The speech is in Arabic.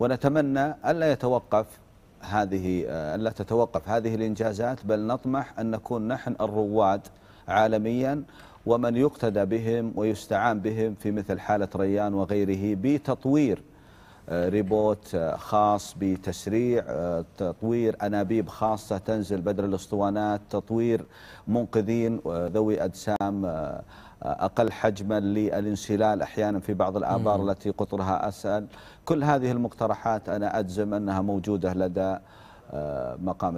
ونتمنى ألا يتوقف هذه ألا آه، تتوقف هذه الإنجازات بل نطمح أن نكون نحن الرواد عالميا ومن يقتدى بهم ويستعان بهم في مثل حالة ريان وغيره بتطوير ريبوت خاص بتسريع آه، تطوير أنابيب خاصة تنزل بدل الأسطوانات تطوير منقذين آه، ذوي أجسام آه، أقل حجما للانسلال أحيانا في بعض الآبار مم. التي قطرها أسهل كل هذه المقترحات أنا أجزم أنها موجودة لدى مقام